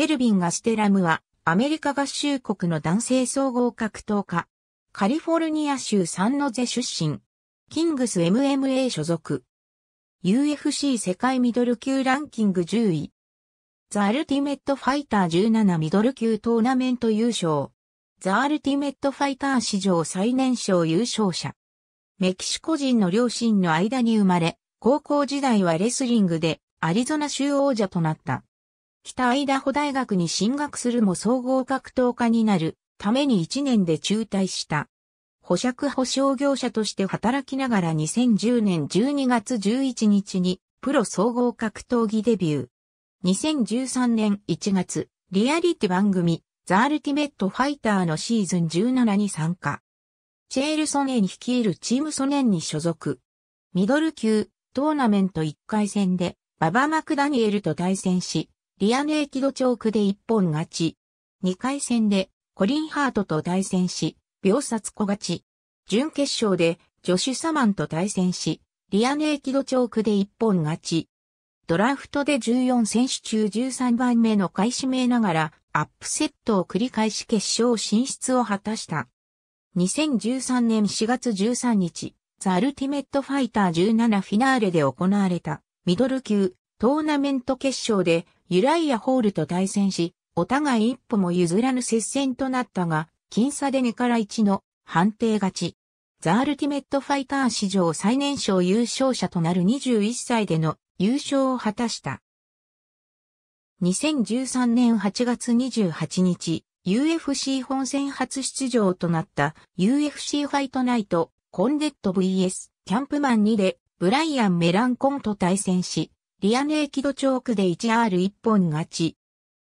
ケルビン・ガステラムは、アメリカ合衆国の男性総合格闘家。カリフォルニア州サンノゼ出身。キングス MMA 所属。UFC 世界ミドル級ランキング10位。ザ・アルティメット・ファイター17ミドル級トーナメント優勝。ザ・アルティメット・ファイター史上最年少優勝者。メキシコ人の両親の間に生まれ、高校時代はレスリングでアリゾナ州王者となった。北アイダホ大学に進学するも総合格闘家になるために1年で中退した。保釈保証業者として働きながら2010年12月11日にプロ総合格闘技デビュー。2013年1月、リアリティ番組ザ・アルティメット・ファイターのシーズン17に参加。チェール・ソネン率いるチームソネンに所属。ミドル級トーナメント1回戦でババ・マクダニエルと対戦し、リアネーキドチョークで一本勝ち。2回戦でコリンハートと対戦し、秒殺小勝ち。準決勝でジョシュ・サマンと対戦し、リアネーキドチョークで一本勝ち。ドラフトで14選手中13番目の開始名ながら、アップセットを繰り返し決勝進出を果たした。2013年4月13日、ザ・アルティメットファイター17フィナーレで行われた、ミドル級、トーナメント決勝でユライア・ホールと対戦し、お互い一歩も譲らぬ接戦となったが、僅差で2から1の判定勝ち。ザ・アルティメット・ファイター史上最年少優勝者となる21歳での優勝を果たした。2013年8月28日、UFC 本戦初出場となった UFC ファイトナイトコンデット VS キャンプマン2でブライアン・メランコンと対戦し、リアネーキドチョークで 1R1 本勝ち。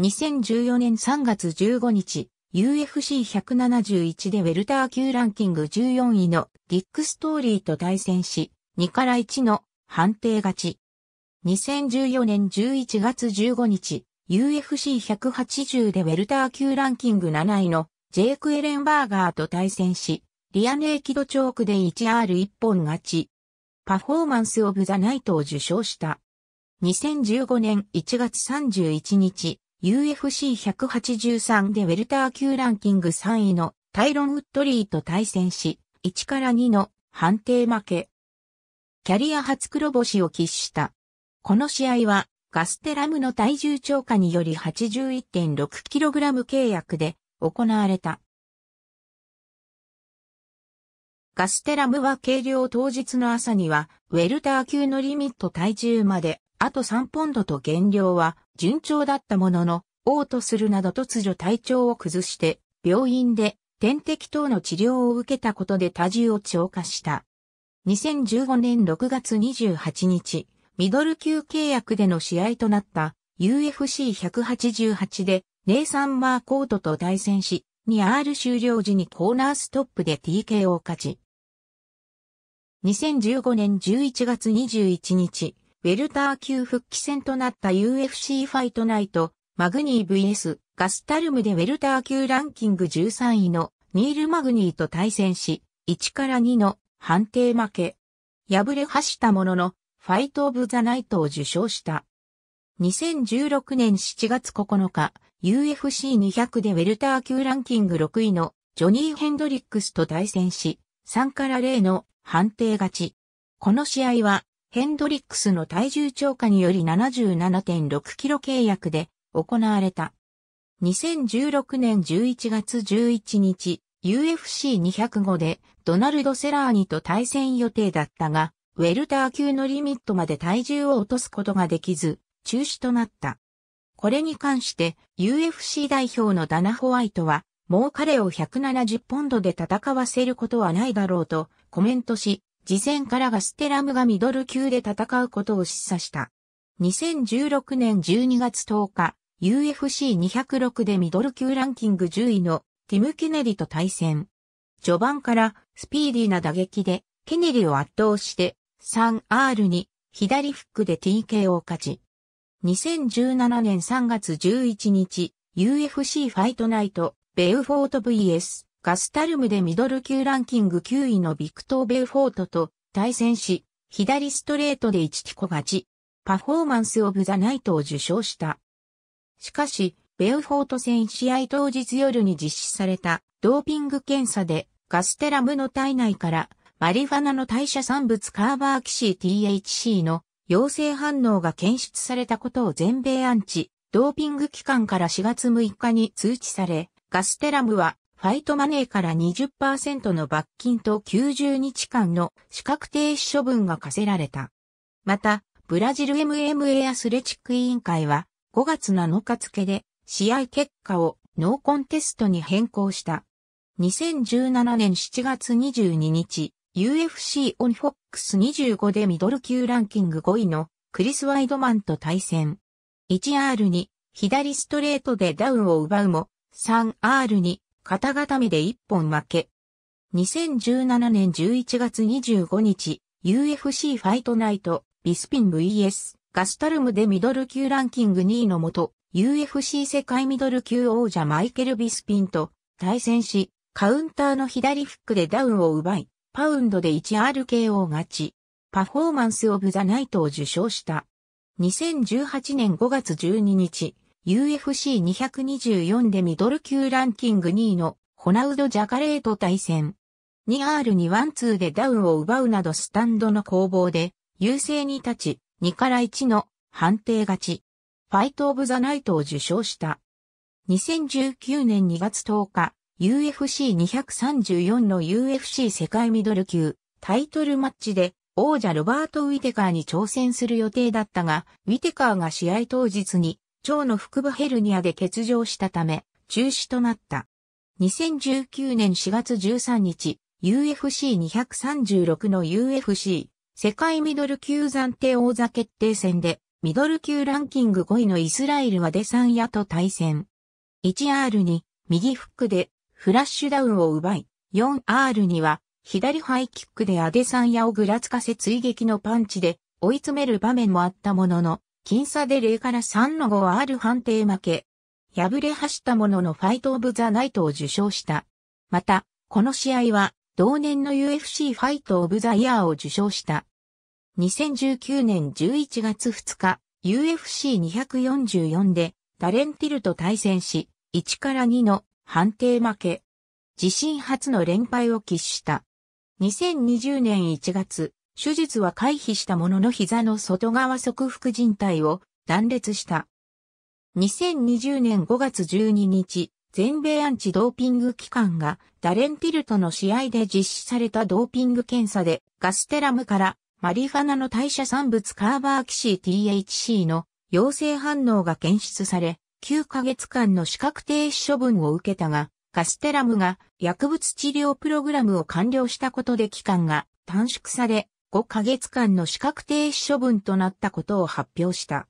2014年3月15日、UFC171 でウェルター級ランキング14位のディック・ストーリーと対戦し、2から1の判定勝ち。2014年11月15日、UFC180 でウェルター級ランキング7位のジェイク・エレンバーガーと対戦し、リアネーキドチョークで 1R1 本勝ち。パフォーマンス・オブ・ザ・ナイトを受賞した。2015年1月31日、UFC183 でウェルター級ランキング3位のタイロン・ウッドリーと対戦し、1から2の判定負け。キャリア初黒星を喫した。この試合は、ガステラムの体重超過により 81.6kg 契約で行われた。ガステラムは計量当日の朝には、ウェルター級のリミット体重まであと3ポンドと減量は順調だったものの、嘔吐するなど突如体調を崩して、病院で点滴等の治療を受けたことで多重を超過した。2015年6月28日、ミドル級契約での試合となった UFC188 でネイサン・マーコートと対戦し、2R 終了時にコーナーストップで TK を勝ち。2015年11月21日、ウェルター級復帰戦となった UFC ファイトナイト、マグニー VS ガスタルムでウェルター級ランキング13位のニール・マグニーと対戦し、1から2の判定負け。敗れ走ったものの、ファイト・オブ・ザ・ナイトを受賞した。2016年7月9日、UFC200 でウェルター級ランキング6位のジョニー・ヘンドリックスと対戦し、3から0の判定勝ち。この試合はヘンドリックスの体重超過により77.6キロ契約で行われた。2016年11月11日、UFC205 でドナルド・セラーニと対戦予定だったが、ウェルター級のリミットまで体重を落とすことができず、中止となった。これに関して UFC 代表のダナ・ホワイトは、もう彼を170ポンドで戦わせることはないだろうとコメントし、事前からガステラムがミドル級で戦うことを示唆した。2016年12月10日、UFC206 でミドル級ランキング10位のティム・ケネリと対戦。序盤からスピーディーな打撃でケネリを圧倒して 3R に左フックで TK を勝ち。2017年3月11日、UFC ファイトナイト、ベウフォート VS ガスタルムでミドル級ランキング9位のビクトー・ベルフォートと対戦し、左ストレートで1キコ勝ち、パフォーマンス・オブ・ザ・ナイトを受賞した。しかし、ベルフォート戦試合当日夜に実施されたドーピング検査でガステラムの体内からマリファナの代謝産物カーバーキシー THC の陽性反応が検出されたことを全米アンチドーピング機関から4月6日に通知され、ガステラムはファイトマネーから20%の罰金と90日間の資格停止処分が課せられた。また、ブラジル MMA アスレチック委員会は5月7日付で試合結果をノーコンテストに変更した。2017年7月22日、UFC オンフォックス25でミドル級ランキング5位のクリス・ワイドマンと対戦。1R に左ストレートでダウンを奪うも、3R に片固めで一本負け。2017年11月25日、UFC ファイトナイト、ビスピン VS、ガスタルムでミドル級ランキング2位のもと、UFC 世界ミドル級王者マイケル・ビスピンと対戦し、カウンターの左フックでダウンを奪い、パウンドで 1RKO 勝ち、パフォーマンス・オブ・ザ・ナイトを受賞した。2018年5月12日、UFC224 でミドル級ランキング2位のホナウド・ジャカレーと対戦。2R2 ワンツーでダウンを奪うなどスタンドの攻防で優勢に立ち2から1の判定勝ち。ファイト・オブ・ザ・ナイトを受賞した。2019年2月10日、UFC234 の UFC 世界ミドル級タイトルマッチで王者ロバート・ウィテカーに挑戦する予定だったが、ウィテカーが試合当日に腸の腹部ヘルニアで欠場したため、中止となった。2019年4月13日、UFC236 の UFC 世界ミドル級暫定王座決定戦で、ミドル級ランキング5位のイスラエルはデサンヤと対戦。1R に右フックでフラッシュダウンを奪い、4R には左ハイキックでアデサンヤをぐらつかせ追撃のパンチで追い詰める場面もあったものの、僅差で0から3の 5R 判定負け。敗れ走ったもののファイトオブザナイトを受賞した。また、この試合は同年の UFC ファイトオブザイヤーを受賞した。2019年11月2日、UFC244 でダレンティルと対戦し、1から2の判定負け。自身初の連敗を喫した。2020年1月、手術は回避したものの膝の外側側副靭帯を断裂した。2020年5月12日、全米アンチドーピング機関がダレンティルトの試合で実施されたドーピング検査でガステラムからマリファナの代謝産物カーバーキシー THC の陽性反応が検出され、9ヶ月間の資格停止処分を受けたが、ガステラムが薬物治療プログラムを完了したことで期間が短縮され、5ヶ月間の資格停止処分となったことを発表した。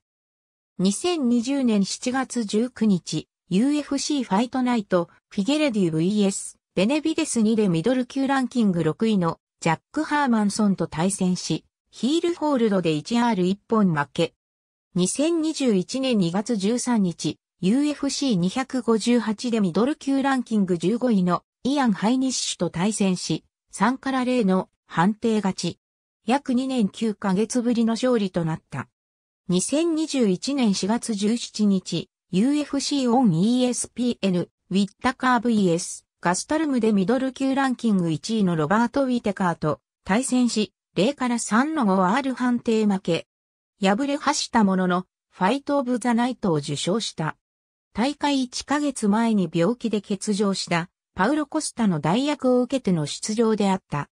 2020年7月19日、UFC ファイトナイト、フィゲレディ VS、ベネビデス2でミドル級ランキング6位のジャック・ハーマンソンと対戦し、ヒールホールドで 1R1 本負け。2021年2月13日、UFC258 でミドル級ランキング15位のイアン・ハイニッシュと対戦し、3から0の判定勝ち。約2年9ヶ月ぶりの勝利となった。2021年4月17日、UFC オン ESPN、ウィッタカー VS、ガスタルムでミドル級ランキング1位のロバート・ウィテカーと対戦し、0から3の5 R 判定負け。敗れ走ったものの、ファイト・オブ・ザ・ナイトを受賞した。大会1ヶ月前に病気で欠場した、パウロ・コスタの代役を受けての出場であった。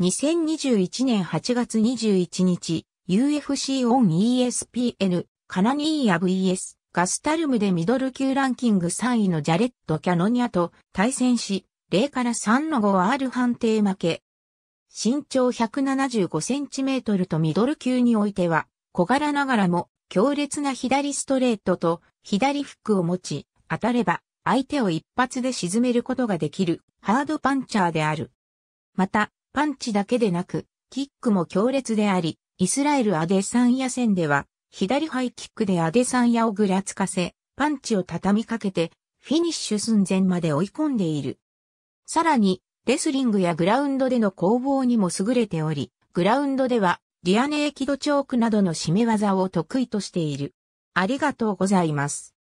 2021年8月21日、UFC on ESPN、カナニーヤ VS、ガスタルムでミドル級ランキング3位のジャレット・キャノニアと対戦し、0から3の 5R 判定負け。身長 175cm とミドル級においては、小柄ながらも強烈な左ストレートと左フックを持ち、当たれば相手を一発で沈めることができるハードパンチャーである。また、パンチだけでなく、キックも強烈であり、イスラエルアデサンヤ戦では、左ハイキックでアデサンヤをぐらつかせ、パンチを畳みかけて、フィニッシュ寸前まで追い込んでいる。さらに、レスリングやグラウンドでの攻防にも優れており、グラウンドでは、リアネーキドチョークなどの締め技を得意としている。ありがとうございます。